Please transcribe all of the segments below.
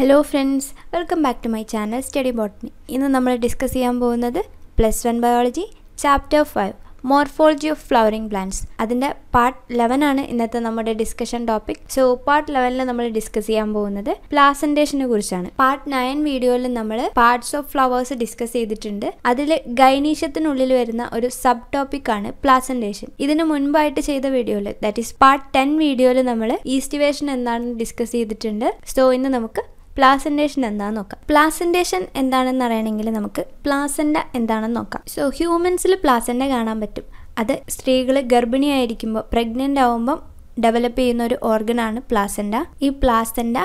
Hello friends welcome back to my channel study botany ഇന്ന് നമ്മൾ discuss ചെയ്യാൻ പോകുന്നത് plus one biology chapter five morphology of flowering plants അതിൻ്റെ part eleven ആണ് ഇന്നത്തെ നമ്മുടെ ഡിസ്കഷൻ ടോപ്പിക് സോ പാർട്ട് ലെവനിൽ നമ്മൾ ഡിസ്കസ് ചെയ്യാൻ പോകുന്നത് പ്ലാസൻറ്റേഷനെ കുറിച്ചാണ് പാർട്ട് നയൻ വീഡിയോയിൽ നമ്മൾ പാർട്സ് ഓഫ് ഫ്ലവേഴ്സ് ഡിസ്കസ് ചെയ്തിട്ടുണ്ട് അതിൽ ഗൈനീഷ്യത്തിനുള്ളിൽ വരുന്ന ഒരു സബ് ടോപ്പിക് ആണ് പ്ലാസൻറ്റേഷൻ ഇതിന് മുൻപായിട്ട് ചെയ്ത വീഡിയോയിൽ ദാറ്റ് ഈസ് പാർട്ട് ടെൻ വീഡിയോയിൽ നമ്മൾ ഈസ്റ്റിവേഷൻ എന്താണെന്ന് ഡിസ്കസ് ചെയ്തിട്ടുണ്ട് സോ ഇന്ന് നമുക്ക് പ്ലാസൻറ്റേഷൻ എന്താണെന്ന് നോക്കാം പ്ലാസൻറ്റേഷൻ എന്താണെന്ന് അറിയണമെങ്കിൽ നമുക്ക് പ്ലാസൻ്റ എന്താണെന്ന് നോക്കാം സോ ഹ്യൂമൻസിൽ പ്ലാസൻ്റ കാണാൻ പറ്റും അത് സ്ത്രീകൾ ഗർഭിണിയായിരിക്കുമ്പോൾ പ്രഗ്നൻ്റ് ആവുമ്പം ഡെവലപ്പ് ചെയ്യുന്ന ഒരു ഓർഗനാണ് പ്ലാസൻ്റ ഈ പ്ലാസൻ്റ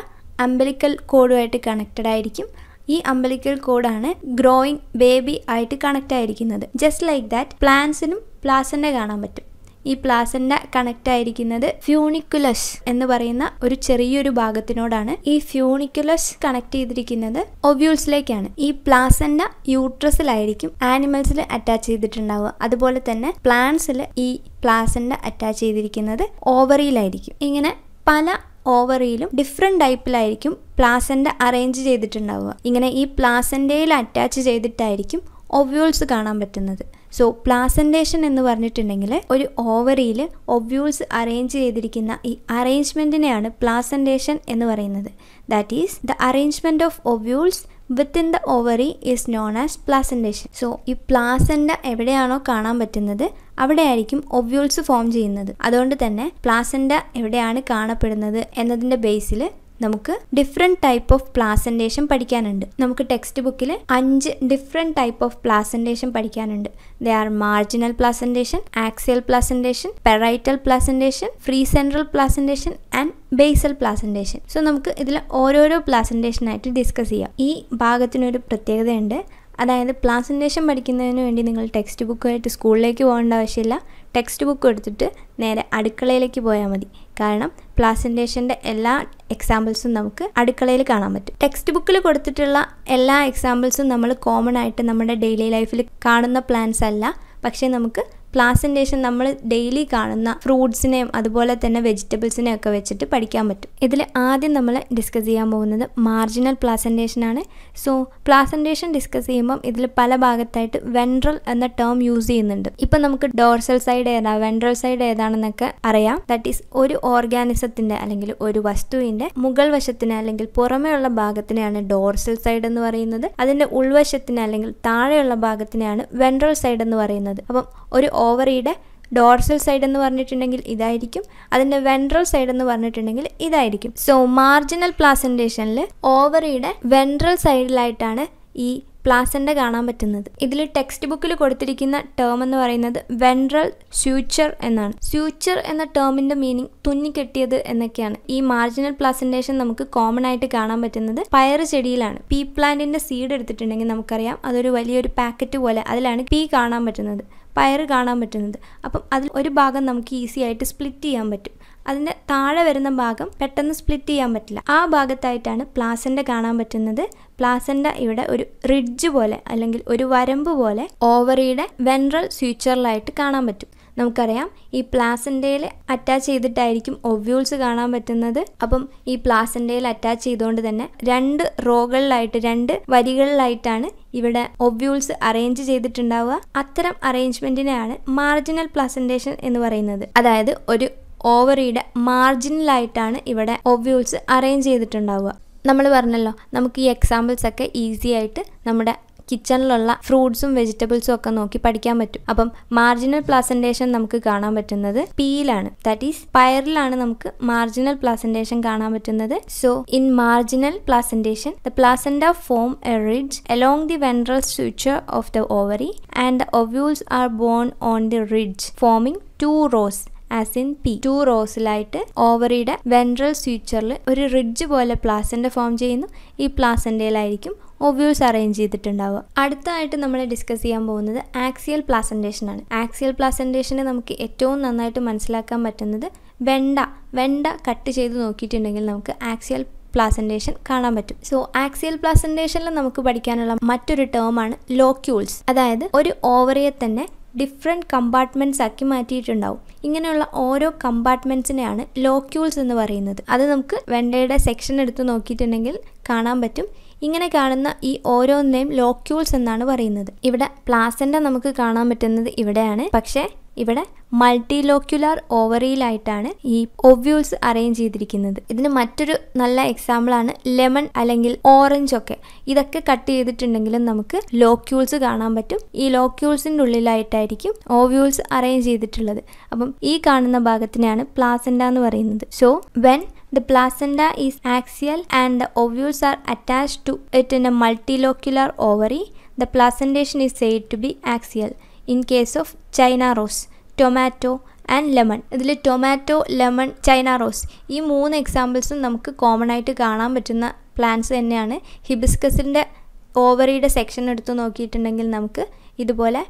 അമ്പലിക്കൽ കോഡുമായിട്ട് കണക്റ്റഡ് ആയിരിക്കും ഈ അമ്പലിക്കൽ കോഡാണ് ഗ്രോയിങ് ബേബി ആയിട്ട് കണക്റ്റ് ആയിരിക്കുന്നത് ജസ്റ്റ് ലൈക്ക് ദാറ്റ് പ്ലാന്റ്സിനും പ്ലാസൻ്റ കാണാൻ പറ്റും ഈ പ്ലാസന്റ കണക്ട് ആയിരിക്കുന്നത് ഫ്യൂണിക്കുലസ് എന്ന് പറയുന്ന ഒരു ചെറിയൊരു ഭാഗത്തിനോടാണ് ഈ ഫ്യൂണിക്കുലസ് കണക്ട് ചെയ്തിരിക്കുന്നത് ഒവ്യൂൾസിലേക്കാണ് ഈ പ്ലാസന്റ യൂട്രസിലായിരിക്കും ആനിമൽസിൽ അറ്റാച്ച് ചെയ്തിട്ടുണ്ടാവുക അതുപോലെ തന്നെ പ്ലാന്റ്സിൽ ഈ പ്ലാസന്റ അറ്റാച്ച് ചെയ്തിരിക്കുന്നത് ഓവറിയിലായിരിക്കും ഇങ്ങനെ പല ഓവറിയിലും ഡിഫറെൻറ്റ് ടൈപ്പിലായിരിക്കും പ്ലാസന്റ അറേഞ്ച് ചെയ്തിട്ടുണ്ടാവുക ഇങ്ങനെ ഈ പ്ലാസന്റയിൽ അറ്റാച്ച് ചെയ്തിട്ടായിരിക്കും ഒവ്യൂൾസ് കാണാൻ പറ്റുന്നത് സോ പ്ലാസൻറ്റേഷൻ എന്ന് പറഞ്ഞിട്ടുണ്ടെങ്കിൽ ഒരു ഓവറിയിൽ ഒബ്യൂൾസ് അറേഞ്ച് ചെയ്തിരിക്കുന്ന ഈ അറേഞ്ച്മെൻറ്റിനെയാണ് പ്ലാസൻറ്റേഷൻ എന്ന് പറയുന്നത് that is the arrangement of ovules within the ovary is known as placentation so ഈ പ്ലാസൻ്റ എവിടെയാണോ കാണാൻ പറ്റുന്നത് അവിടെയായിരിക്കും ഒബ്യൂൾസ് ഫോം ചെയ്യുന്നത് അതുകൊണ്ട് തന്നെ പ്ലാസൻ്റ എവിടെയാണ് കാണപ്പെടുന്നത് എന്നതിൻ്റെ ബേസിൽ നമുക്ക് ഡിഫറെൻറ്റ് ടൈപ്പ് ഓഫ് പ്ലാസൻറ്റേഷൻ പഠിക്കാനുണ്ട് നമുക്ക് ടെക്സ്റ്റ് ബുക്കിൽ അഞ്ച് ഡിഫറെൻറ്റ് ടൈപ്പ് ഓഫ് പ്ലാസൻറ്റേഷൻ പഠിക്കാനുണ്ട് there are marginal placentation axial placentation parietal placentation free central placentation and basal placentation so നമുക്ക് ഇതിൽ ഓരോരോ പ്ലാസൻറ്റേഷനായിട്ട് ഡിസ്കസ് ചെയ്യാം ഈ ഭാഗത്തിനൊരു പ്രത്യേകതയുണ്ട് അതായത് പ്ലാസൻറ്റേഷൻ പഠിക്കുന്നതിന് വേണ്ടി നിങ്ങൾ ടെക്സ്റ്റ് ബുക്കുമായിട്ട് സ്കൂളിലേക്ക് പോകേണ്ട ആവശ്യമില്ല ടെക്സ്റ്റ് ബുക്ക് എടുത്തിട്ട് നേരെ അടുക്കളയിലേക്ക് പോയാൽ മതി കാരണം പ്ലാസൻറ്റേഷൻ്റെ എല്ലാ എക്സാമ്പിൾസും നമുക്ക് അടുക്കളയിൽ കാണാൻ പറ്റും ടെക്സ്റ്റ് ബുക്കിൽ കൊടുത്തിട്ടുള്ള എല്ലാ എക്സാമ്പിൾസും നമ്മൾ കോമൺ ആയിട്ട് നമ്മുടെ ഡെയിലി ലൈഫിൽ കാണുന്ന പ്ലാൻസ് അല്ല പക്ഷേ നമുക്ക് പ്ലാസൻറ്റേഷൻ നമ്മൾ ഡെയിലി കാണുന്ന ഫ്രൂട്ട്സിനെയും അതുപോലെ തന്നെ വെജിറ്റബിൾസിനെയും ഒക്കെ വെച്ചിട്ട് പഠിക്കാൻ പറ്റും ഇതിൽ ആദ്യം നമ്മൾ ഡിസ്കസ് ചെയ്യാൻ പോകുന്നത് മാർജിനൽ പ്ലാസൻറ്റേഷനാണ് സോ പ്ലാസൻറ്റേഷൻ ഡിസ്കസ് ചെയ്യുമ്പം ഇതിൽ പല ഭാഗത്തായിട്ട് വെൻട്രൽ എന്ന ടേം യൂസ് ചെയ്യുന്നുണ്ട് ഇപ്പം നമുക്ക് ഡോർസൽ സൈഡ് ഏതാ വെൻട്രൽ സൈഡ് ഏതാണെന്നൊക്കെ അറിയാം ദാറ്റ് ഈസ് ഒരു ഓർഗാനിസത്തിൻ്റെ അല്ലെങ്കിൽ ഒരു വസ്തുവിൻ്റെ മുകൾ വശത്തിന് അല്ലെങ്കിൽ പുറമേയുള്ള ഭാഗത്തിനെയാണ് ഡോർസൽ സൈഡ് എന്ന് പറയുന്നത് അതിൻ്റെ ഉൾവശത്തിന് അല്ലെങ്കിൽ താഴെയുള്ള ഭാഗത്തിനെയാണ് വെൻട്രൽ സൈഡ് എന്ന് പറയുന്നത് അപ്പം ഒരു ഓവറിയുടെ ഡോർസൽ സൈഡ് എന്ന് പറഞ്ഞിട്ടുണ്ടെങ്കിൽ ഇതായിരിക്കും അതിൻ്റെ വെൻട്രൽ സൈഡ് എന്ന് പറഞ്ഞിട്ടുണ്ടെങ്കിൽ ഇതായിരിക്കും സോ മാർജിനൽ പ്ലാസൻറ്റേഷനിൽ ഓവറിയുടെ വെൻട്രൽ സൈഡിലായിട്ടാണ് ഈ പ്ലാസൻ്റ കാണാൻ പറ്റുന്നത് ഇതിൽ ടെക്സ്റ്റ് ബുക്കിൽ കൊടുത്തിരിക്കുന്ന ടേം എന്ന് പറയുന്നത് വെൻട്രൽ സ്യൂച്ചർ എന്നാണ് സ്യൂച്ചർ എന്ന ടേമിൻ്റെ മീനിങ് തുന്നിക്കെട്ടിയത് എന്നൊക്കെയാണ് ഈ മാർജിനൽ പ്ലാസൻറ്റേഷൻ നമുക്ക് കോമൺ ആയിട്ട് കാണാൻ പറ്റുന്നത് പയർ ചെടിയിലാണ് പീ പ്ലാന്റിന്റെ സീഡ് എടുത്തിട്ടുണ്ടെങ്കിൽ നമുക്കറിയാം അതൊരു വലിയൊരു പാക്കറ്റ് പോലെ അതിലാണ് പീ കാണാൻ പറ്റുന്നത് പയറ് കാണാൻ പറ്റുന്നത് അപ്പം അതിൽ ഒരു ഭാഗം നമുക്ക് ഈസി ആയിട്ട് സ്പ്ലിറ്റ് ചെയ്യാൻ പറ്റും അതിൻ്റെ താഴെ വരുന്ന ഭാഗം പെട്ടെന്ന് സ്പ്ലിറ്റ് ചെയ്യാൻ പറ്റില്ല ആ ഭാഗത്തായിട്ടാണ് പ്ലാസൻ്റ കാണാൻ പറ്റുന്നത് പ്ലാസൻ്റ ഇവിടെ ഒരു റിഡ്ജ് പോലെ അല്ലെങ്കിൽ ഒരു വരമ്പ് പോലെ ഓവറിയുടെ വെൻട്രൽ സ്വീച്ചറിലായിട്ട് കാണാൻ പറ്റും നമുക്കറിയാം ഈ പ്ലാസൻറ്റയിൽ അറ്റാച്ച് ചെയ്തിട്ടായിരിക്കും ഒവ്യൂൾസ് കാണാൻ പറ്റുന്നത് അപ്പം ഈ പ്ലാസൻറ്റയിൽ അറ്റാച്ച് ചെയ്തുകൊണ്ട് തന്നെ രണ്ട് റോകളിലായിട്ട് രണ്ട് വരികളിലായിട്ടാണ് ഇവിടെ ഒവ്യൂൾസ് അറേഞ്ച് ചെയ്തിട്ടുണ്ടാവുക അത്തരം അറേഞ്ച്മെന്റിനെയാണ് മാർജിനൽ പ്ലാസൻറ്റേഷൻ എന്ന് പറയുന്നത് അതായത് ഒരു ഓവറിയുടെ മാർജിനലായിട്ടാണ് ഇവിടെ ഒവ്യൂൾസ് അറേഞ്ച് ചെയ്തിട്ടുണ്ടാവുക നമ്മൾ പറഞ്ഞല്ലോ നമുക്ക് ഈ എക്സാമ്പിൾസ് ഒക്കെ ഈസി ആയിട്ട് നമ്മുടെ കിച്ചണിലുള്ള ഫ്രൂട്ട്സും വെജിറ്റബിൾസും ഒക്കെ നോക്കി പഠിക്കാൻ പറ്റും അപ്പം മാർജിനൽ പ്ലാസൻറ്റേഷൻ നമുക്ക് കാണാൻ പറ്റുന്നത് പിയിലാണ് ദാറ്റ് ഈസ് പയറിലാണ് നമുക്ക് മാർജിനൽ പ്ലാസൻറ്റേഷൻ കാണാൻ പറ്റുന്നത് so in marginal placentation the placenta form a ridge along the ventral suture of the ovary and the ovules are borne on the ridge forming two rows as in pea two റോസിലായിട്ട് ഓവറിയുടെ വെൻട്രൽ സ്യൂച്ചറിൽ ഒരു റിഡ്ജ് പോലെ പ്ലാസൻ്റെ form ചെയ്യുന്നു ഈ പ്ലാസൻ്റെയിലായിരിക്കും ഒവ്യൂസ് arrange ചെയ്തിട്ടുണ്ടാവുക അടുത്തതായിട്ട് നമ്മൾ ഡിസ്കസ് ചെയ്യാൻ പോകുന്നത് ആക്സിയൽ ആണ് ആക്സിയൽ പ്ലാസൻറ്റേഷനെ നമുക്ക് ഏറ്റവും നന്നായിട്ട് മനസ്സിലാക്കാൻ പറ്റുന്നത് വെണ്ട വെണ്ട കട്ട് ചെയ്ത് നോക്കിയിട്ടുണ്ടെങ്കിൽ നമുക്ക് ആക്സിയൽ പ്ലാസൻറ്റേഷൻ കാണാൻ പറ്റും സോ ആക്സിയൽ പ്ലാസൻറ്റേഷനിൽ നമുക്ക് പഠിക്കാനുള്ള മറ്റൊരു ടേമാണ് ലോക്യൂൾസ് അതായത് ഒരു ഓവറിയെ തന്നെ ഡിഫറെൻറ്റ് കമ്പാർട്ട്മെൻറ്റ്സ് ആക്കി മാറ്റിയിട്ടുണ്ടാവും ഇങ്ങനെയുള്ള ഓരോ കമ്പാർട്ട്മെൻറ്റ്സിനെയാണ് ലോക്യൂൾസ് എന്ന് പറയുന്നത് അത് നമുക്ക് വെണ്ടയുടെ സെക്ഷൻ എടുത്ത് നോക്കിയിട്ടുണ്ടെങ്കിൽ കാണാൻ പറ്റും ഇങ്ങനെ കാണുന്ന ഈ ഓരോന്നേയും ലോക്യൂൾസ് എന്നാണ് പറയുന്നത് ഇവിടെ പ്ലാസന്റ നമുക്ക് കാണാൻ പറ്റുന്നത് ഇവിടെയാണ് പക്ഷേ ഇവിടെ മൾട്ടിലോക്യുലാർ ഓവറിയിലായിട്ടാണ് ഈ ഒവ്യൂൾസ് അറേഞ്ച് ചെയ്തിരിക്കുന്നത് ഇതിന് മറ്റൊരു നല്ല എക്സാമ്പിളാണ് ലെമൺ അല്ലെങ്കിൽ ഓറഞ്ച് ഒക്കെ ഇതൊക്കെ കട്ട് ചെയ്തിട്ടുണ്ടെങ്കിലും നമുക്ക് ലോക്യൂൾസ് കാണാൻ പറ്റും ഈ ലോക്യൂൾസിൻ്റെ ഉള്ളിലായിട്ടായിരിക്കും ഓവ്യൂൾസ് അറേഞ്ച് ചെയ്തിട്ടുള്ളത് അപ്പം ഈ കാണുന്ന ഭാഗത്തിനെയാണ് പ്ലാസൻഡ എന്ന് പറയുന്നത് so when The placenta is axial and the ovules are attached to it in a multilocular ovary. The placentation is said to be axial. In case of China rose tomato and lemon ഇതിൽ tomato lemon China rose ഈ മൂന്ന് എക്സാമ്പിൾസും നമുക്ക് common ആയിട്ട് കാണാൻ പറ്റുന്ന plants തന്നെയാണ് ഹിബിസ്കസിൻ്റെ ഓവറിയുടെ section എടുത്ത് നോക്കിയിട്ടുണ്ടെങ്കിൽ നമുക്ക് ഇതുപോലെ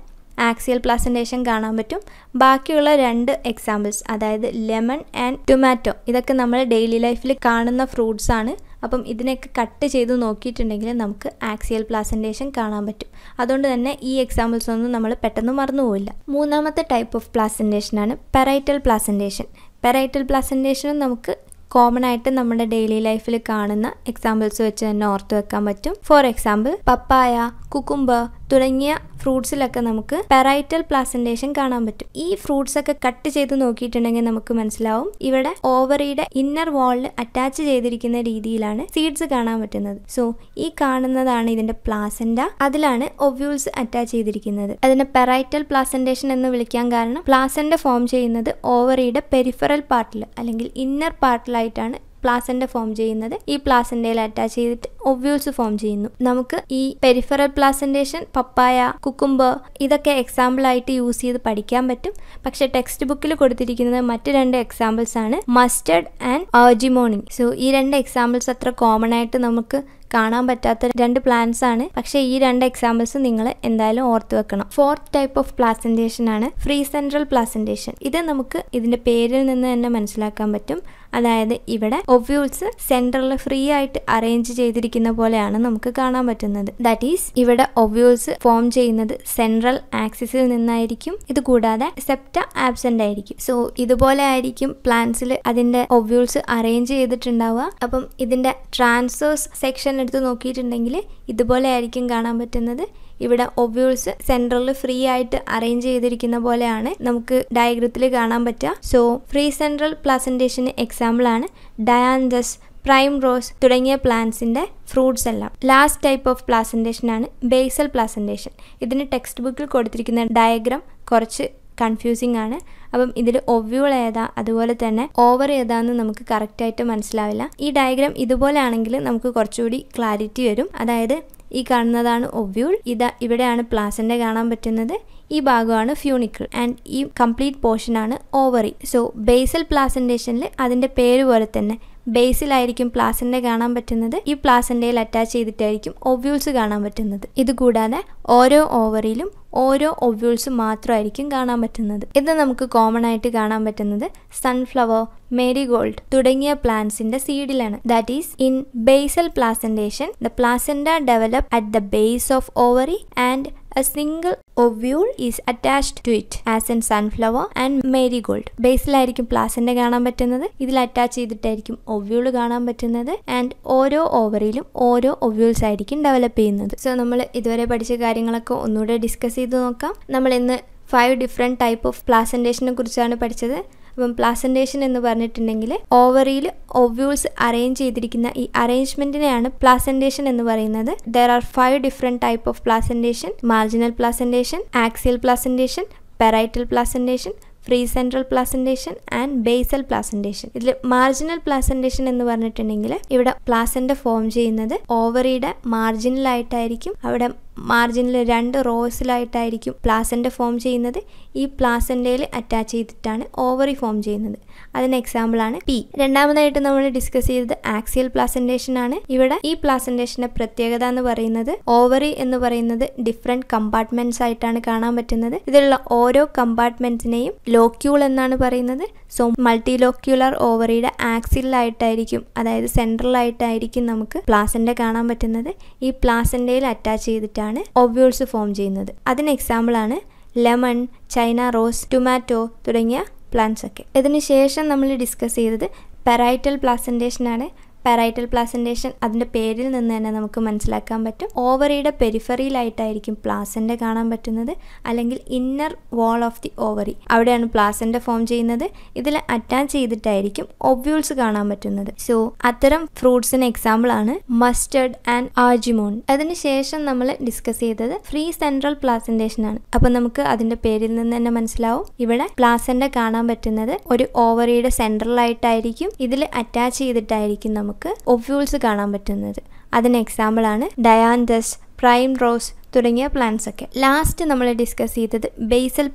ആക്സിയൽ പ്ലാസൻറ്റേഷൻ കാണാൻ പറ്റും ബാക്കിയുള്ള രണ്ട് എക്സാമ്പിൾസ് അതായത് ലെമൺ ആൻഡ് ടൊമാറ്റോ ഇതൊക്കെ നമ്മൾ ഡെയിലി ലൈഫിൽ കാണുന്ന ഫ്രൂട്ട്സ് ആണ് അപ്പം ഇതിനൊക്കെ കട്ട് ചെയ്ത് നോക്കിയിട്ടുണ്ടെങ്കിൽ നമുക്ക് ആക്സിയൽ പ്ലാസൻറ്റേഷൻ കാണാൻ പറ്റും അതുകൊണ്ട് തന്നെ ഈ എക്സാമ്പിൾസ് ഒന്നും നമ്മൾ പെട്ടെന്ന് മറന്നുപോയില്ല മൂന്നാമത്തെ ടൈപ്പ് ഓഫ് പ്ലാസൻറ്റേഷനാണ് പെറൈറ്റൽ പ്ലാസൻറ്റേഷൻ പെറൈറ്റൽ പ്ലാസൻറ്റേഷനും നമുക്ക് കോമൺ ആയിട്ട് നമ്മുടെ ഡെയിലി ലൈഫിൽ കാണുന്ന എക്സാമ്പിൾസ് വെച്ച് തന്നെ ഓർത്ത് വെക്കാൻ പറ്റും ഫോർ എക്സാമ്പിൾ പപ്പായ കുക്കുംബ തുടങ്ങിയ ഫ്രൂട്ട്സിലൊക്കെ നമുക്ക് പെറൈറ്റൽ പ്ലാസന്റേഷൻ കാണാൻ പറ്റും ഈ ഫ്രൂട്ട്സ് ഒക്കെ കട്ട് ചെയ്ത് നോക്കിയിട്ടുണ്ടെങ്കിൽ നമുക്ക് മനസ്സിലാവും ഇവിടെ ഓവറിയുടെ ഇന്നർ വാളിൽ അറ്റാച്ച് ചെയ്തിരിക്കുന്ന രീതിയിലാണ് സീഡ്സ് കാണാൻ പറ്റുന്നത് സോ ഈ കാണുന്നതാണ് ഇതിന്റെ പ്ലാസന്റ അതിലാണ് ഒവ്യൂൾസ് അറ്റാച്ച് ചെയ്തിരിക്കുന്നത് അതിനെ പെറൈറ്റൽ പ്ലാസന്റേഷൻ എന്ന് വിളിക്കാൻ കാരണം പ്ലാസന്റ ഫോം ചെയ്യുന്നത് ഓവറിയുടെ പെരിഫറൽ പാർട്ടിൽ അല്ലെങ്കിൽ ഇന്നർ പാർട്ടിലായിട്ടാണ് പ്ലാസന്റ ഫോം ചെയ്യുന്നത് ഈ പ്ലാസന്റേൽ അറ്റാച്ച് ചെയ്തിട്ട് ഒവ്യൂൾസ് ഫോം ചെയ്യുന്നു നമുക്ക് ഈ പെരിഫറൽ പ്ലാസന്റേഷൻ പപ്പായ കുക്കുംബർ ഇതൊക്കെ എക്സാമ്പിൾ ആയിട്ട് യൂസ് ചെയ്ത് പഠിക്കാൻ പറ്റും പക്ഷെ ടെക്സ്റ്റ് ബുക്കിൽ കൊടുത്തിരിക്കുന്നത് മറ്റ് രണ്ട് എക്സാമ്പിൾസ് ആണ് മസ്റ്റേർഡ് ആൻഡ് ആർജിമോണിൻ സോ ഈ രണ്ട് എക്സാമ്പിൾസ് അത്ര കോമൺ ആയിട്ട് നമുക്ക് കാണാൻ പറ്റാത്ത രണ്ട് പ്ലാന്റ്സ് ആണ് പക്ഷെ ഈ രണ്ട് എക്സാമ്പിൾസ് നിങ്ങൾ എന്തായാലും ഓർത്ത് വെക്കണം ഫോർത്ത് ടൈപ്പ് ഓഫ് പ്ലാസന്റേഷൻ ആണ് ഫ്രീ സെൻട്രൽ പ്ലാസന്റേഷൻ ഇത് നമുക്ക് ഇതിന്റെ പേരിൽ നിന്ന് തന്നെ മനസ്സിലാക്കാൻ പറ്റും അതായത് ഇവിടെ ഒവ്യൂൾസ് സെൻട്രലിൽ ഫ്രീ ആയിട്ട് അറേഞ്ച് ചെയ്തിരിക്കുന്ന പോലെയാണ് നമുക്ക് കാണാൻ പറ്റുന്നത് ദാറ്റ് ഈസ് ഇവിടെ ഒവ്യൂൾസ് ഫോം ചെയ്യുന്നത് സെൻട്രൽ ആക്സിസിൽ നിന്നായിരിക്കും ഇത് കൂടാതെ സെപ്റ്റ ആബ്സെന്റ് ആയിരിക്കും സോ ഇതുപോലെ ആയിരിക്കും പ്ലാന്റ്സിൽ അതിന്റെ ഒവ്യൂൾസ് അറേഞ്ച് ചെയ്തിട്ടുണ്ടാവുക അപ്പം ഇതിന്റെ ട്രാൻസേഴ്സ് സെക്ഷൻ എടുത്ത് നോക്കിയിട്ടുണ്ടെങ്കിൽ ഇതുപോലെ ആയിരിക്കും കാണാൻ പറ്റുന്നത് ഇവിടെ ഒബ്യൂൾസ് സെൻട്രലിൽ ഫ്രീ ആയിട്ട് അറേഞ്ച് ചെയ്തിരിക്കുന്ന പോലെയാണ് നമുക്ക് ഡയഗ്രത്തിൽ കാണാൻ പറ്റുക സോ ഫ്രീ സെൻട്രൽ പ്ലസൻറ്റേഷന് എക്സാമ്പിളാണ് ഡയാൻഡസ് പ്രൈം റോസ് തുടങ്ങിയ പ്ലാന്റ്സിൻ്റെ ഫ്രൂട്ട്സ് എല്ലാം ലാസ്റ്റ് ടൈപ്പ് ഓഫ് പ്ലാസൻറ്റേഷനാണ് ബേസൽ പ്ലാസൻറ്റേഷൻ ഇതിന് ടെക്സ്റ്റ് ബുക്കിൽ കൊടുത്തിരിക്കുന്ന ഡയഗ്രാം കുറച്ച് കൺഫ്യൂസിങ് ആണ് അപ്പം ഇതിൽ ഒവ്യൂൾ ഏതാ അതുപോലെ തന്നെ ഓവർ ഏതാന്ന് നമുക്ക് കറക്റ്റായിട്ട് മനസ്സിലാവില്ല ഈ ഡയഗ്രാം ഇതുപോലെ ആണെങ്കിൽ നമുക്ക് കുറച്ചുകൂടി ക്ലാരിറ്റി വരും അതായത് ഈ കാണുന്നതാണ് ഒവ്യൂൾ ഇതാ ഇവിടെയാണ് പ്ലാസൻ്റെ കാണാൻ പറ്റുന്നത് ഈ ഭാഗമാണ് ഫ്യൂണിക്കിൾ ആൻഡ് ഈ കംപ്ലീറ്റ് പോർഷനാണ് ഓവറി സോ ബേസൽ പ്ലാസൻറ്റേഷനിൽ അതിൻ്റെ പേര് പോലെ തന്നെ ബേസിലായിരിക്കും പ്ലാസൻ്റെ കാണാൻ പറ്റുന്നത് ഈ പ്ലാസൻ്റെയിൽ അറ്റാച്ച് ചെയ്തിട്ടായിരിക്കും ഒവ്യൂൾസ് കാണാൻ പറ്റുന്നത് ഇതുകൂടാതെ ഓരോ ഓവറിലും ഓരോ ഒവ്യൂൾസ് മാത്രമായിരിക്കും കാണാൻ പറ്റുന്നത് ഇത് നമുക്ക് കോമൺ ആയിട്ട് കാണാൻ പറ്റുന്നത് സൺഫ്ലവർ മേരിഗോൾഡ് തുടങ്ങിയ പ്ലാന്റ്സിന്റെ സീഡിലാണ് that is in basal placentation the placenta develop at the base of ovary and A single ovule is attached to it as in sunflower and marigold ബേസിലായിരിക്കും പ്ലാസന്റെ കാണാൻ പറ്റുന്നത് ഇതിൽ അറ്റാച്ച് ചെയ്തിട്ടായിരിക്കും ഒവ്യൂൾ കാണാൻ പറ്റുന്നത് and ഓരോ ഓവറിലും ഓരോ ഒവ്യൂൾസ് ആയിരിക്കും develop ചെയ്യുന്നത് സോ നമ്മൾ ഇതുവരെ പഠിച്ച കാര്യങ്ങളൊക്കെ ഒന്നുകൂടെ ഡിസ്കസ് ചെയ്ത് നോക്കാം നമ്മൾ ഇന്ന് ഫൈവ് ഡിഫറെൻറ്റ് ടൈപ്പ് ഓഫ് പ്ലാസൻറ്റേഷനെ കുറിച്ചാണ് പഠിച്ചത് അപ്പം പ്ലാസൻറ്റേഷൻ എന്ന് പറഞ്ഞിട്ടുണ്ടെങ്കിൽ ഓവറിയിൽ ഒവ്യൂൾസ് അറേഞ്ച് ചെയ്തിരിക്കുന്ന ഈ അറേഞ്ച്മെന്റിനെയാണ് പ്ലാസൻറ്റേഷൻ എന്ന് പറയുന്നത് there are five different type of placentation marginal placentation axial placentation parietal placentation free central placentation and basal placentation ഇതിൽ മാർജിനൽ പ്ലാസൻറ്റേഷൻ എന്ന് പറഞ്ഞിട്ടുണ്ടെങ്കിൽ ഇവിടെ പ്ലാസൻ്റെ ഫോം ചെയ്യുന്നത് ഓവറിയുടെ മാർജിനലായിട്ടായിരിക്കും അവിടെ മാർജിനിൽ രണ്ട് റോസിലായിട്ടായിരിക്കും പ്ലാസൻ്റെ ഫോം ചെയ്യുന്നത് ഈ പ്ലാസൻറ്റയിൽ അറ്റാച്ച് ചെയ്തിട്ടാണ് ഓവറി ഫോം ചെയ്യുന്നത് അതിന് എക്സാമ്പിളാണ് പി രണ്ടാമതായിട്ട് നമ്മൾ ഡിസ്കസ് ചെയ്തത് ആക്സിയൽ പ്ലാസൻറ്റേഷൻ ആണ് ഇവിടെ ഈ പ്ലാസൻറ്റേഷൻ്റെ പ്രത്യേകത എന്ന് പറയുന്നത് ഓവറി എന്ന് പറയുന്നത് ഡിഫറെൻറ്റ് കമ്പാർട്ട്മെൻറ്റ്സ് ആയിട്ടാണ് കാണാൻ പറ്റുന്നത് ഇതിലുള്ള ഓരോ കമ്പാർട്ട്മെൻറ്റ്സിനെയും ലോക്യൂൾ എന്നാണ് പറയുന്നത് സോ മൾട്ടി ലോക്യൂലർ ഓവറിയുടെ ആക്സിലായിട്ടായിരിക്കും അതായത് സെൻട്രലായിട്ടായിരിക്കും നമുക്ക് പ്ലാസൻ്റ കാണാൻ പറ്റുന്നത് ഈ പ്ലാസൻ്റയിൽ അറ്റാച്ച് ചെയ്തിട്ടാണ് ഒവ്യൂൾസ് ഫോം ചെയ്യുന്നത് അതിന് എക്സാമ്പിളാണ് ലെമൺ ചൈന റോസ് ടൊമാറ്റോ തുടങ്ങിയ പ്ലാന്റ്സ് ഒക്കെ ഇതിനുശേഷം നമ്മൾ ഡിസ്കസ് ചെയ്തത് പെറൈറ്റൽ പ്ലാസൻറ്റേഷനാണ് പാരൈറ്റൽ പ്ലാസൻറ്റേഷൻ അതിൻ്റെ പേരിൽ നിന്ന് തന്നെ നമുക്ക് മനസ്സിലാക്കാൻ പറ്റും ഓവറിയുടെ പെരിഫറിയിലായിട്ടായിരിക്കും പ്ലാസൻ്റെ കാണാൻ പറ്റുന്നത് അല്ലെങ്കിൽ inner wall of the ovary അവിടെയാണ് പ്ലാസൻ്റെ ഫോം ചെയ്യുന്നത് ഇതിൽ അറ്റാച്ച് ചെയ്തിട്ടായിരിക്കും ഒബ്യൂൾസ് കാണാൻ പറ്റുന്നത് സോ അത്തരം ഫ്രൂട്ട്സിന് എക്സാമ്പിൾ ആണ് മസ്റ്റേർഡ് ആൻഡ് ആജിമോൺ അതിനുശേഷം നമ്മൾ ഡിസ്കസ് ചെയ്തത് ഫ്രീ സെൻട്രൽ പ്ലാസൻറ്റേഷൻ ആണ് അപ്പം നമുക്ക് അതിൻ്റെ പേരിൽ നിന്ന് തന്നെ മനസ്സിലാവും ഇവിടെ പ്ലാസൻ്റെ കാണാൻ പറ്റുന്നത് ഒരു ഓവറിയുടെ സെൻട്രലായിട്ടായിരിക്കും ഇതിൽ അറ്റാച്ച് ചെയ്തിട്ടായിരിക്കും നമുക്ക് നമുക്ക് ഒബ്യൂൾസ് കാണാൻ പറ്റുന്നത് അതിന് എക്സാമ്പിളാണ് ഡയാൻഡസ് പ്രൈം റോസ് തുടങ്ങിയ പ്ലാന്റ്സ് ഒക്കെ ലാസ്റ്റ് നമ്മൾ ഡിസ്കസ് ചെയ്തത് ബേസൽ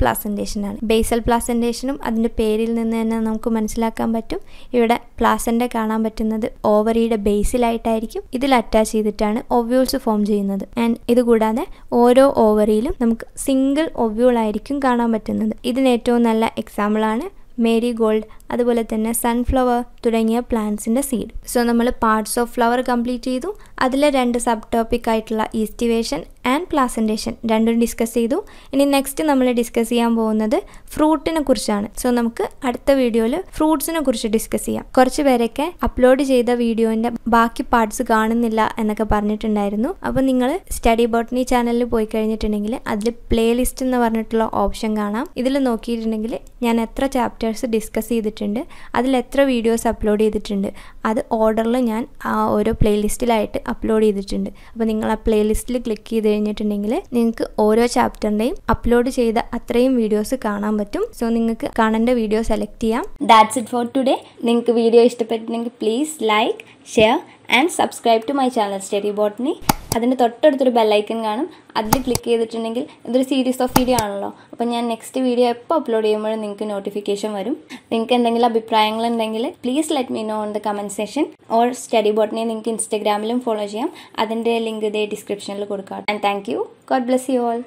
ആണ് ബേസൽ പ്ലാസൻറ്റേഷനും അതിൻ്റെ പേരിൽ നിന്ന് തന്നെ നമുക്ക് മനസ്സിലാക്കാൻ പറ്റും ഇവിടെ പ്ലാസൻ്റെ കാണാൻ പറ്റുന്നത് ഓവറിയുടെ ബേസിലായിട്ടായിരിക്കും ഇതിൽ അറ്റാച്ച് ചെയ്തിട്ടാണ് ഒവ്യൂൾസ് ഫോം ചെയ്യുന്നത് ആൻഡ് ഇതുകൂടാതെ ഓരോ ഓവറിയിലും നമുക്ക് സിംഗിൾ ഒവ്യൂൾ ആയിരിക്കും കാണാൻ പറ്റുന്നത് ഇതിന് ഏറ്റവും നല്ല എക്സാമ്പിളാണ് മേരി ഗോൾഡ് അതുപോലെ തന്നെ സൺഫ്ലവർ തുടങ്ങിയ പ്ലാന്റ്സിൻ്റെ സീഡ് സോ നമ്മൾ പാർട്സ് ഓഫ് ഫ്ലവർ കംപ്ലീറ്റ് ചെയ്തു അതിലെ രണ്ട് സബ് ടോപ്പിക് ആയിട്ടുള്ള ഈസ്റ്റിവേഷൻ ആൻഡ് ആൻഡ് പ്ലാസൻറ്റേഷൻ രണ്ടും ഡിസ്കസ് ചെയ്തു ഇനി നെക്സ്റ്റ് നമ്മൾ ഡിസ്കസ് ചെയ്യാൻ പോകുന്നത് ഫ്രൂട്ടിനെ കുറിച്ചാണ് സോ നമുക്ക് അടുത്ത വീഡിയോയിൽ ഫ്രൂട്ട്സിനെ കുറിച്ച് ഡിസ്കസ് ചെയ്യാം കുറച്ച് പേരൊക്കെ അപ്ലോഡ് ചെയ്ത വീഡിയോൻ്റെ ബാക്കി പാർട്സ് കാണുന്നില്ല എന്നൊക്കെ പറഞ്ഞിട്ടുണ്ടായിരുന്നു അപ്പോൾ നിങ്ങൾ സ്റ്റഡി ബോട്ടണി ചാനലിൽ പോയി കഴിഞ്ഞിട്ടുണ്ടെങ്കിൽ അതിൽ പ്ലേലിസ്റ്റ് എന്ന് പറഞ്ഞിട്ടുള്ള ഓപ്ഷൻ കാണാം ഇതിൽ നോക്കിയിട്ടുണ്ടെങ്കിൽ ഞാൻ എത്ര ചാപ്റ്റേഴ്സ് ഡിസ്കസ് ചെയ്തിട്ടുണ്ട് അതിൽ എത്ര വീഡിയോസ് അപ്ലോഡ് ചെയ്തിട്ടുണ്ട് അത് ഓർഡറിൽ ഞാൻ ഓരോ പ്ലേലിസ്റ്റിലായിട്ട് അപ്ലോഡ് ചെയ്തിട്ടുണ്ട് അപ്പോൾ നിങ്ങൾ ആ പ്ലേലിസ്റ്റിൽ ക്ലിക്ക് ചെയ്ത് കഴിഞ്ഞിട്ട് കഴിഞ്ഞിട്ടുണ്ടെങ്കിൽ നിങ്ങൾക്ക് ഓരോ ചാപ്റ്ററിന്റെയും അപ്ലോഡ് ചെയ്ത അത്രയും വീഡിയോസ് കാണാൻ പറ്റും സോ നിങ്ങൾക്ക് കാണേണ്ട വീഡിയോ സെലക്ട് ചെയ്യാം ദാറ്റ്സ് ഇറ്റ് ഫോർ ടുഡേ നിങ്ങൾക്ക് വീഡിയോ ഇഷ്ടപ്പെട്ടിട്ടുണ്ടെങ്കിൽ please like share and subscribe to my channel study botany അതിൻ്റെ തൊട്ടടുത്തൊരു ബെല്ലൈക്കൻ കാണും അതിൽ ക്ലിക്ക് ചെയ്തിട്ടുണ്ടെങ്കിൽ ഇതൊരു സീരീസ് ഓഫ് വീഡിയോ ആണല്ലോ അപ്പം ഞാൻ നെക്സ്റ്റ് വീഡിയോ എപ്പോൾ അപ്ലോഡ് ചെയ്യുമ്പോഴും നിങ്ങൾക്ക് നോട്ടിഫിക്കേഷൻ വരും നിങ്ങൾക്ക് എന്തെങ്കിലും അഭിപ്രായങ്ങളുണ്ടെങ്കിൽ please let me know on the comment session or study ബോട്ടിനെ നിങ്ങൾക്ക് ഇൻസ്റ്റഗ്രാമിലും ഫോളോ ചെയ്യാം അതിൻ്റെ ലിങ്ക് ഇതേ ഡിസ്ക്രിപ്ഷനിൽ കൊടുക്കാം and thank you God bless you all